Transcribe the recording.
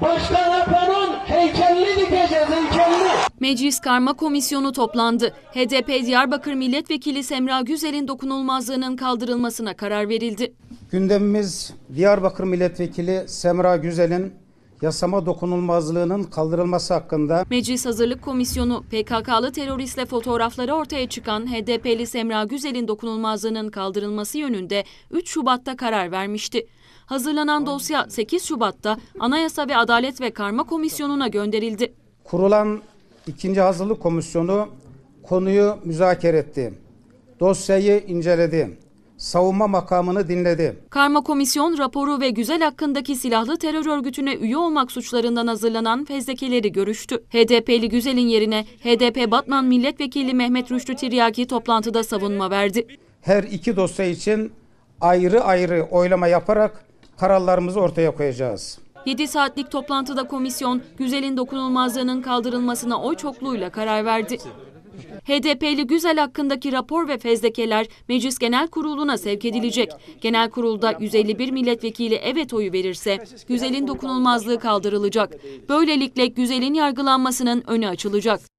Başkan Erdoğan, heykelli dikeceğiz heykelli. Meclis Karma Komisyonu toplandı. HDP Diyarbakır Milletvekili Semra Güzel'in dokunulmazlığının kaldırılmasına karar verildi. Gündemimiz Diyarbakır Milletvekili Semra Güzel'in yasama dokunulmazlığının kaldırılması hakkında. Meclis Hazırlık Komisyonu PKK'lı teröristle fotoğrafları ortaya çıkan HDP'li Semra Güzel'in dokunulmazlığının kaldırılması yönünde 3 Şubat'ta karar vermişti. Hazırlanan dosya 8 Şubat'ta Anayasa ve Adalet ve Karma Komisyonu'na gönderildi. Kurulan ikinci Hazırlık Komisyonu konuyu müzakere etti. Dosyayı inceledi savunma makamını dinledi. Karma komisyon raporu ve Güzel hakkındaki silahlı terör örgütüne üye olmak suçlarından hazırlanan fezlekeleri görüştü. HDP'li Güzel'in yerine HDP Batman Milletvekili Mehmet Rüştü Tiryaki toplantıda savunma verdi. Her iki dosya için ayrı ayrı oylama yaparak kararlarımızı ortaya koyacağız. 7 saatlik toplantıda komisyon Güzel'in dokunulmazlığının kaldırılmasına oy çokluğuyla karar verdi. HDP'li Güzel hakkındaki rapor ve fezlekeler Meclis Genel Kurulu'na sevk edilecek. Genel Kurul'da 151 milletvekili evet oyu verirse Güzel'in dokunulmazlığı kaldırılacak. Böylelikle Güzel'in yargılanmasının önü açılacak.